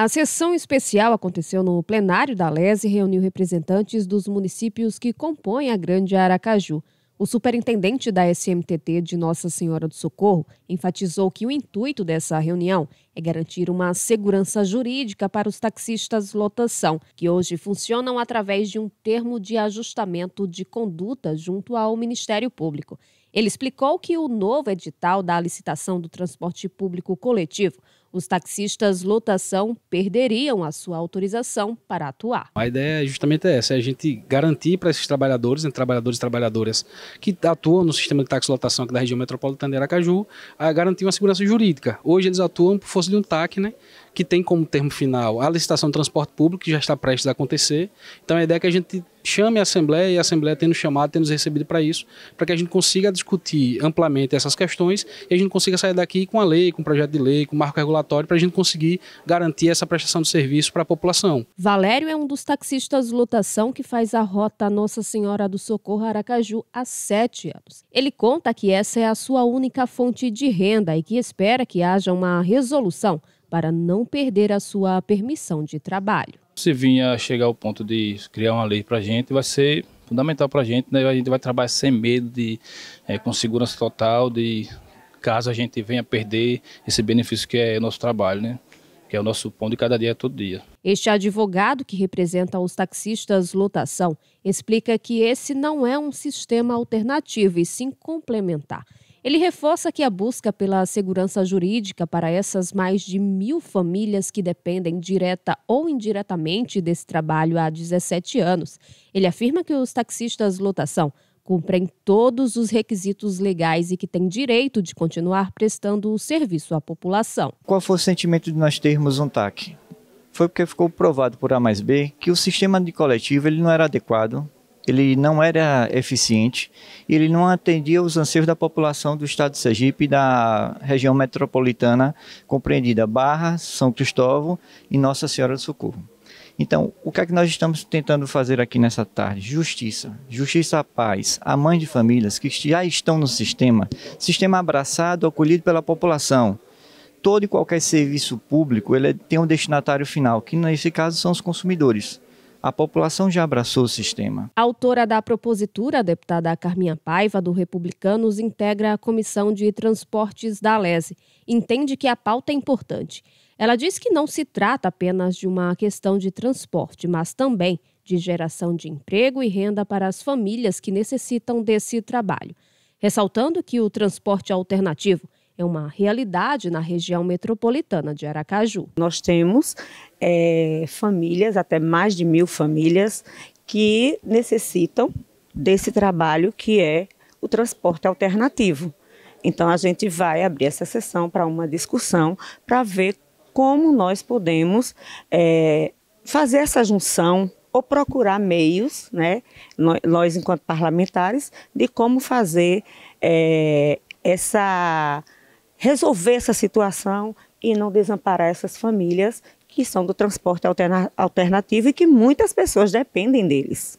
A sessão especial aconteceu no plenário da LES e reuniu representantes dos municípios que compõem a Grande Aracaju. O superintendente da SMTT de Nossa Senhora do Socorro enfatizou que o intuito dessa reunião é garantir uma segurança jurídica para os taxistas lotação, que hoje funcionam através de um termo de ajustamento de conduta junto ao Ministério Público. Ele explicou que o novo edital da licitação do transporte público coletivo os taxistas lotação perderiam a sua autorização para atuar. A ideia é justamente essa, é a gente garantir para esses trabalhadores, né, trabalhadores e trabalhadoras que atuam no sistema de lotação aqui da região metropolitana de Aracaju, a garantir uma segurança jurídica. Hoje eles atuam por força de um TAC, né, que tem como termo final a licitação do transporte público, que já está prestes a acontecer. Então a ideia é que a gente chame a Assembleia e a Assembleia tendo chamado, tendo recebido para isso, para que a gente consiga discutir amplamente essas questões e a gente consiga sair daqui com a lei, com o projeto de lei, com o marco regulatório regulatório para a gente conseguir garantir essa prestação de serviço para a população. Valério é um dos taxistas lotação que faz a rota Nossa Senhora do Socorro Aracaju há sete anos. Ele conta que essa é a sua única fonte de renda e que espera que haja uma resolução para não perder a sua permissão de trabalho. Se vinha chegar ao ponto de criar uma lei para a gente, vai ser fundamental para a gente. Né? A gente vai trabalhar sem medo, de, é, com segurança total, de caso a gente venha perder esse benefício que é nosso trabalho, né? que é o nosso pão de cada dia, todo dia. Este advogado que representa os taxistas lotação explica que esse não é um sistema alternativo e sim complementar. Ele reforça que a busca pela segurança jurídica para essas mais de mil famílias que dependem direta ou indiretamente desse trabalho há 17 anos. Ele afirma que os taxistas lotação cumprem todos os requisitos legais e que têm direito de continuar prestando o serviço à população. Qual foi o sentimento de nós termos um TAC? Foi porque ficou provado por A mais B que o sistema de coletivo ele não era adequado, ele não era eficiente e ele não atendia os anseios da população do estado de Sergipe e da região metropolitana compreendida Barra, São Cristóvão e Nossa Senhora do Socorro. Então, o que é que nós estamos tentando fazer aqui nessa tarde? Justiça. Justiça à paz. A mãe de famílias que já estão no sistema, sistema abraçado, acolhido pela população. Todo e qualquer serviço público ele é, tem um destinatário final, que nesse caso são os consumidores. A população já abraçou o sistema. A autora da propositura, a deputada Carminha Paiva, do Republicanos, integra a Comissão de Transportes da Lese. Entende que a pauta é importante ela diz que não se trata apenas de uma questão de transporte, mas também de geração de emprego e renda para as famílias que necessitam desse trabalho, ressaltando que o transporte alternativo é uma realidade na região metropolitana de Aracaju. Nós temos é, famílias, até mais de mil famílias, que necessitam desse trabalho que é o transporte alternativo. Então a gente vai abrir essa sessão para uma discussão para ver como nós podemos é, fazer essa junção ou procurar meios, né, nós enquanto parlamentares, de como fazer é, essa resolver essa situação e não desamparar essas famílias que são do transporte alternativo e que muitas pessoas dependem deles.